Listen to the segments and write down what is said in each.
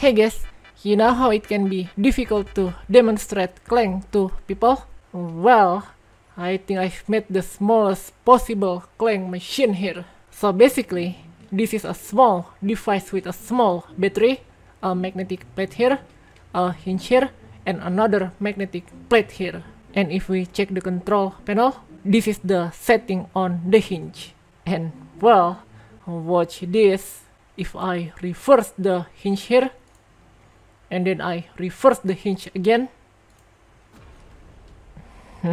Hey guys, you know how it can be difficult to demonstrate Clang to people? Well, I think I've made the smallest possible Clang machine here. So basically, this is a small device with a small battery, a magnetic plate here, a hinge here, and another magnetic plate here. And if we check the control panel, this is the setting on the hinge. And well, watch this. If I reverse the hinge here, and then I reverse the hinge again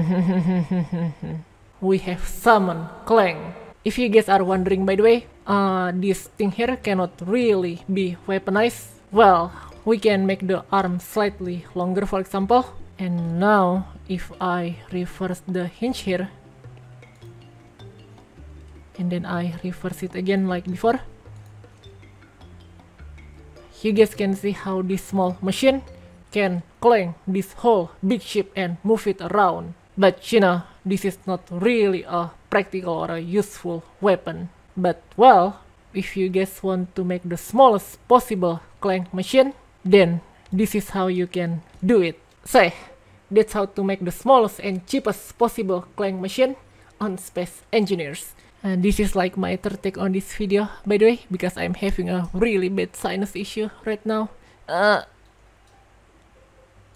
we have summoned Clang if you guys are wondering by the way uh, this thing here cannot really be weaponized well we can make the arm slightly longer for example and now if I reverse the hinge here and then I reverse it again like before you guys can see how this small machine can clank this whole big ship and move it around. But you know, this is not really a practical or a useful weapon. But well, if you guys want to make the smallest possible clank machine, then this is how you can do it. So, that's how to make the smallest and cheapest possible clank machine on Space Engineers. And this is like my third take on this video, by the way, because I'm having a really bad sinus issue right now. Uh,